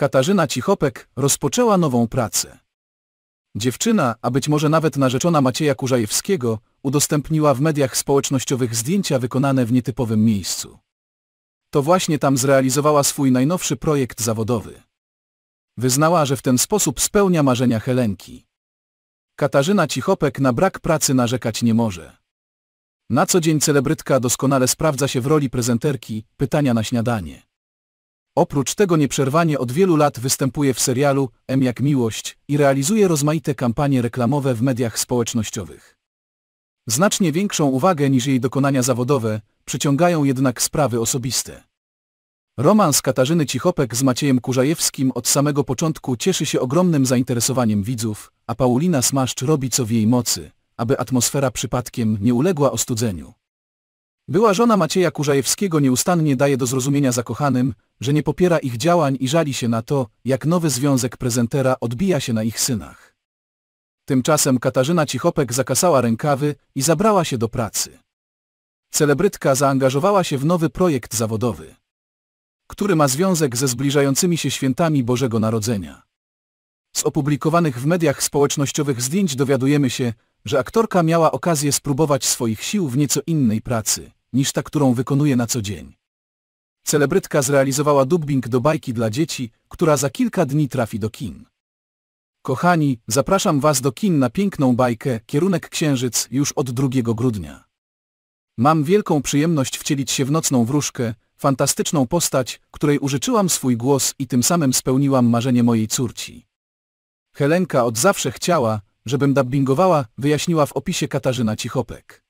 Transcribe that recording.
Katarzyna Cichopek rozpoczęła nową pracę. Dziewczyna, a być może nawet narzeczona Macieja Kurzajewskiego, udostępniła w mediach społecznościowych zdjęcia wykonane w nietypowym miejscu. To właśnie tam zrealizowała swój najnowszy projekt zawodowy. Wyznała, że w ten sposób spełnia marzenia Helenki. Katarzyna Cichopek na brak pracy narzekać nie może. Na co dzień celebrytka doskonale sprawdza się w roli prezenterki, pytania na śniadanie. Oprócz tego nieprzerwanie od wielu lat występuje w serialu M jak miłość i realizuje rozmaite kampanie reklamowe w mediach społecznościowych. Znacznie większą uwagę niż jej dokonania zawodowe przyciągają jednak sprawy osobiste. Romans Katarzyny Cichopek z Maciejem Kurzajewskim od samego początku cieszy się ogromnym zainteresowaniem widzów, a Paulina Smaszcz robi co w jej mocy, aby atmosfera przypadkiem nie uległa ostudzeniu. Była żona Macieja Kurzajewskiego nieustannie daje do zrozumienia zakochanym, że nie popiera ich działań i żali się na to, jak nowy związek prezentera odbija się na ich synach. Tymczasem Katarzyna Cichopek zakasała rękawy i zabrała się do pracy. Celebrytka zaangażowała się w nowy projekt zawodowy, który ma związek ze zbliżającymi się świętami Bożego Narodzenia. Z opublikowanych w mediach społecznościowych zdjęć dowiadujemy się, że aktorka miała okazję spróbować swoich sił w nieco innej pracy niż ta, którą wykonuje na co dzień. Celebrytka zrealizowała dubbing do bajki dla dzieci, która za kilka dni trafi do kin. Kochani, zapraszam Was do kin na piękną bajkę Kierunek Księżyc już od 2 grudnia. Mam wielką przyjemność wcielić się w nocną wróżkę, fantastyczną postać, której użyczyłam swój głos i tym samym spełniłam marzenie mojej córci. Helenka od zawsze chciała, żebym dubbingowała, wyjaśniła w opisie Katarzyna Cichopek.